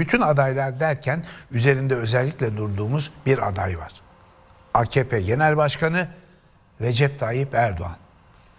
Bütün adaylar derken üzerinde özellikle durduğumuz bir aday var. AKP Genel Başkanı Recep Tayyip Erdoğan.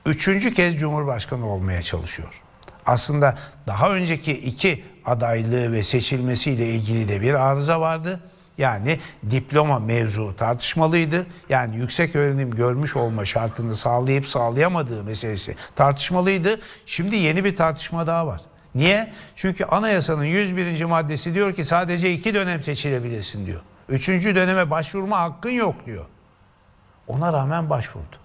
Üçüncü kez Cumhurbaşkanı olmaya çalışıyor. Aslında daha önceki iki adaylığı ve seçilmesiyle ilgili de bir arıza vardı. Yani diploma mevzu tartışmalıydı. Yani yüksek öğrenim görmüş olma şartını sağlayıp sağlayamadığı meselesi tartışmalıydı. Şimdi yeni bir tartışma daha var. Niye? Çünkü anayasanın 101. maddesi diyor ki sadece iki dönem seçilebilirsin diyor. Üçüncü döneme başvurma hakkın yok diyor. Ona rağmen başvurdu.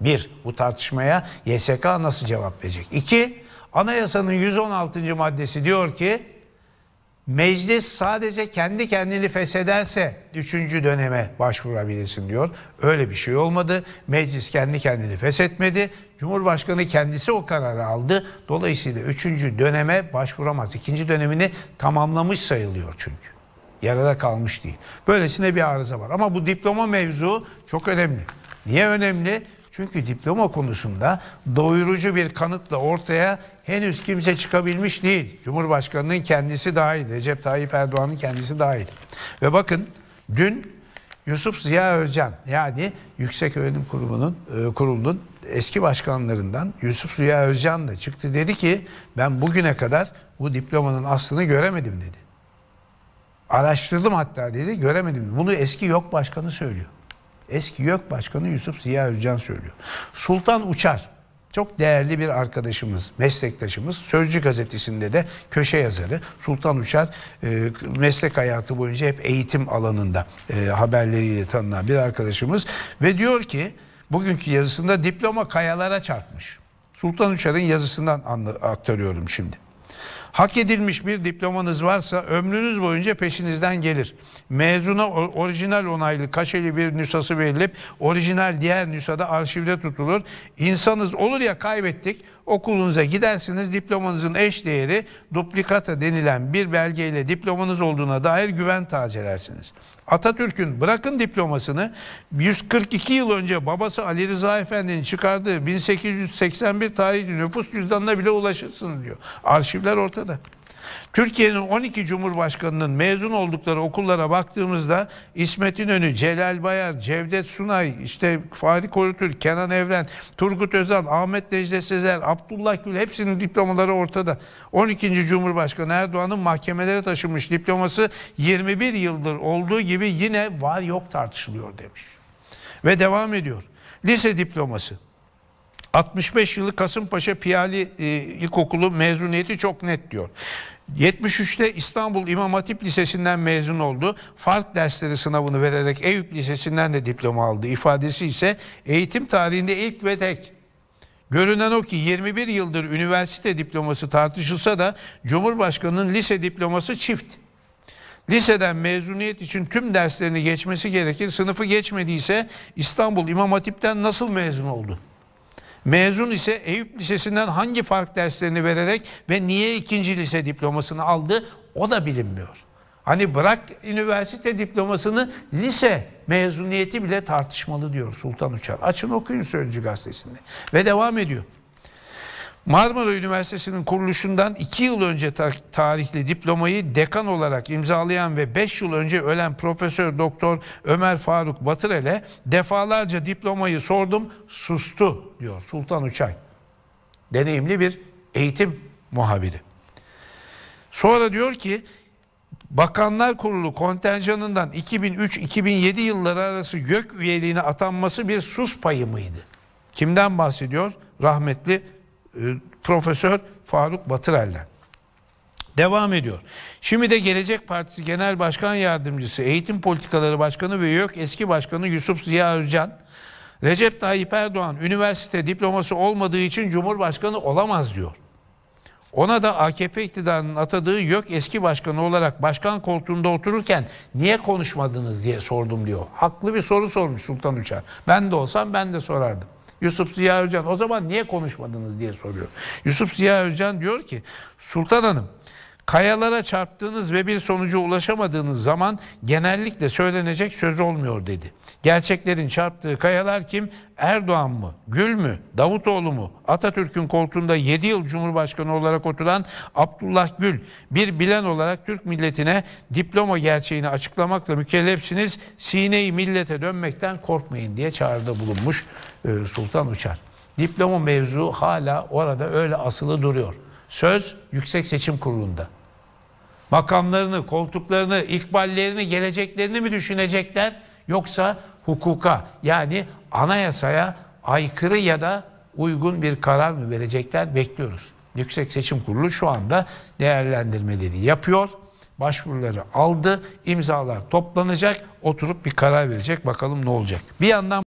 Bir, bu tartışmaya YSK nasıl cevap verecek? İki, anayasanın 116. maddesi diyor ki Meclis sadece kendi kendini feshederse üçüncü döneme başvurabilirsin diyor. Öyle bir şey olmadı. Meclis kendi kendini feshetmedi. Cumhurbaşkanı kendisi o kararı aldı. Dolayısıyla üçüncü döneme başvuramaz. İkinci dönemini tamamlamış sayılıyor çünkü. Yarada kalmış değil. Böylesine bir arıza var. Ama bu diploma mevzu çok önemli. Niye önemli? Çünkü diploma konusunda doyurucu bir kanıtla ortaya henüz kimse çıkabilmiş değil. Cumhurbaşkanının kendisi dahil, Recep Tayyip Erdoğan'ın kendisi dahil. Ve bakın dün Yusuf Ziya Özcan yani Yüksek Öğrenim Kurumu'nun e, kurulunun eski başkanlarından Yusuf Ziya Özcan da çıktı dedi ki ben bugüne kadar bu diplomanın aslını göremedim dedi. Araştırdım hatta dedi göremedim. Bunu eski yok başkanı söylüyor. Eski YÖK Başkanı Yusuf Ziya Özcan söylüyor. Sultan Uçar çok değerli bir arkadaşımız, meslektaşımız. Sözcü gazetesinde de köşe yazarı Sultan Uçar e, meslek hayatı boyunca hep eğitim alanında e, haberleriyle tanınan bir arkadaşımız. Ve diyor ki bugünkü yazısında diploma kayalara çarpmış. Sultan Uçar'ın yazısından aktarıyorum şimdi. Hak edilmiş bir diplomanız varsa ömrünüz boyunca peşinizden gelir. Mezuna orijinal onaylı kaşeli bir nüshası verilip orijinal diğer nüshada arşivde tutulur. İnsanız olur ya kaybettik okulunuza gidersiniz diplomanızın eş değeri duplikata denilen bir belgeyle diplomanız olduğuna dair güven tazelersiniz. Atatürk'ün bırakın diplomasını 142 yıl önce babası Ali Rıza Efendi'nin çıkardığı 1881 tarihli nüfus cüzdanına bile ulaşırsınız diyor. Arşivler ortada. Türkiye'nin 12 Cumhurbaşkanı'nın mezun oldukları okullara baktığımızda İsmet İnönü, Celal Bayar, Cevdet Sunay, işte Fahri Korutür, Kenan Evren, Turgut Özal, Ahmet Necdet Sezer, Abdullah Gül hepsinin diplomaları ortada. 12. Cumhurbaşkanı Erdoğan'ın mahkemelere taşınmış diploması 21 yıldır olduğu gibi yine var yok tartışılıyor demiş. Ve devam ediyor. Lise diploması. 65 yıllık Kasımpaşa Piyali e, İlkokulu mezuniyeti çok net diyor. 73'te İstanbul İmam Hatip Lisesi'nden mezun oldu. Fark dersleri sınavını vererek Eyüp Lisesi'nden de diploma aldı. İfadesi ise eğitim tarihinde ilk ve tek. Görünen o ki 21 yıldır üniversite diploması tartışılsa da Cumhurbaşkanı'nın lise diploması çift. Liseden mezuniyet için tüm derslerini geçmesi gerekir. Sınıfı geçmediyse İstanbul İmam Hatip'ten nasıl mezun oldu? Mezun ise Eyüp Lisesi'nden hangi fark derslerini vererek ve niye ikinci lise diplomasını aldı o da bilinmiyor. Hani bırak üniversite diplomasını lise mezuniyeti bile tartışmalı diyor Sultan Uçar. Açın okuyun Sözcü Gazetesi'nde. Ve devam ediyor. Marmara Üniversitesi'nin kuruluşundan 2 yıl önce tarihli diplomayı dekan olarak imzalayan ve 5 yıl önce ölen Profesör Doktor Ömer Faruk Batırel'e defalarca diplomayı sordum sustu diyor Sultan Uçay. Deneyimli bir eğitim muhabiri. Sonra diyor ki Bakanlar Kurulu kontenjanından 2003-2007 yılları arası gök üyeliğine atanması bir sus payı mıydı? Kimden bahsediyor? Rahmetli e, Profesör Faruk Batırel'le. Devam ediyor. Şimdi de Gelecek Partisi Genel Başkan Yardımcısı, Eğitim Politikaları Başkanı ve YÖK eski başkanı Yusuf Ziya Özcan, Recep Tayyip Erdoğan üniversite diploması olmadığı için Cumhurbaşkanı olamaz diyor. Ona da AKP iktidarının atadığı YÖK eski başkanı olarak başkan koltuğunda otururken niye konuşmadınız diye sordum diyor. Haklı bir soru sormuş Sultan Uçar. Ben de olsam ben de sorardım. Yusuf Ziya Özcan o zaman niye konuşmadınız diye soruyor. Yusuf Ziya Özcan diyor ki Sultan Hanım Kayalara çarptığınız ve bir sonuca ulaşamadığınız zaman genellikle söylenecek söz olmuyor dedi. Gerçeklerin çarptığı kayalar kim? Erdoğan mı? Gül mü? Davutoğlu mu? Atatürk'ün koltuğunda 7 yıl Cumhurbaşkanı olarak oturan Abdullah Gül bir bilen olarak Türk milletine diploma gerçeğini açıklamakla mükellefsiniz. Sineyi millete dönmekten korkmayın diye çağrıda bulunmuş e, Sultan Uçar. Diploma mevzu hala orada öyle asılı duruyor. Söz Yüksek Seçim Kurulu'nda makamlarını, koltuklarını, ikballerini, geleceklerini mi düşünecekler? Yoksa hukuka yani anayasaya aykırı ya da uygun bir karar mı verecekler bekliyoruz. Yüksek Seçim Kurulu şu anda değerlendirmeleri yapıyor. Başvuruları aldı. imzalar toplanacak. Oturup bir karar verecek. Bakalım ne olacak. Bir yandan